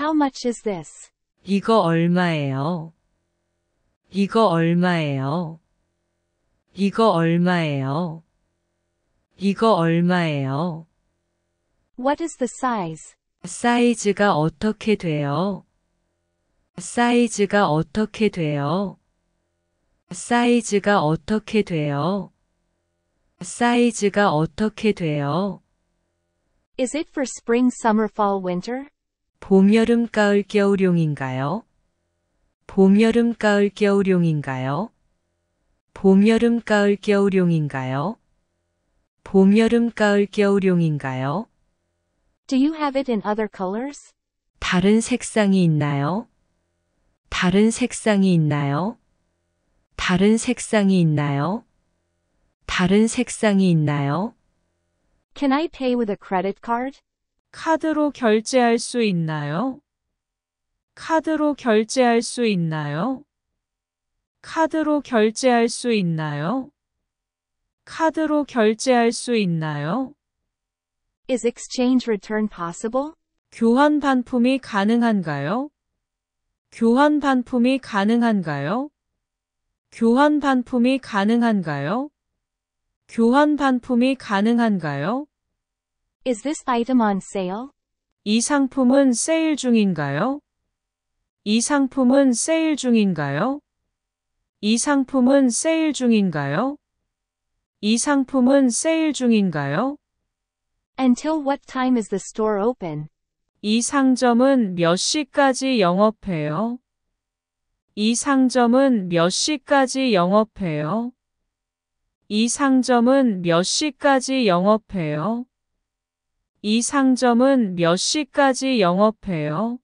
How much is this? 이거 얼마예요? 이거 얼마예요? 이거 얼마예요? 이거 얼마예요? What is the size? 사이즈가 어떻게 돼요? 사이즈가 어떻게 돼요? 사이즈가 어떻게 돼요? 사이즈가 어떻게 돼요? Is it for spring, summer, fall, winter? 봄, 여름, 가을, 겨울용인가요? 봄, 여름, 가을, 겨울용인가요? 봄, 여름, 가을, 겨울용인가요? 봄, 여름, 가을, 겨울용인가요? Do you have it in other colors? 다른 색상이 있나요? 다른 색상이 있나요? 다른 색상이 있나요? 다른 색상이 있나요? Can I pay with a credit card? 카드로 결제할 수 있나요? 카드로 결제할 수 있나요? 카드로 결제할 수 있나요? 카드로 결제할 수 있나요? Is exchange return possible? 교환 반품이 가능한가요? 교환 반품이 가능한가요? 교환 반품이 가능한가요? 교환 반품이 가능한가요? Is this item on sale? 이 상품은 세일 중인가요? 이 상품은 세일 중인가요? 이 상품은 세일 중인가요? 이 상품은 세일 중인가요? Until what time is the store open? 이 상점은 몇 시까지 영업해요? 이 상점은 몇 시까지 영업해요? 이 상점은 몇 시까지 영업해요? 이 상점은 몇 시까지 영업해요?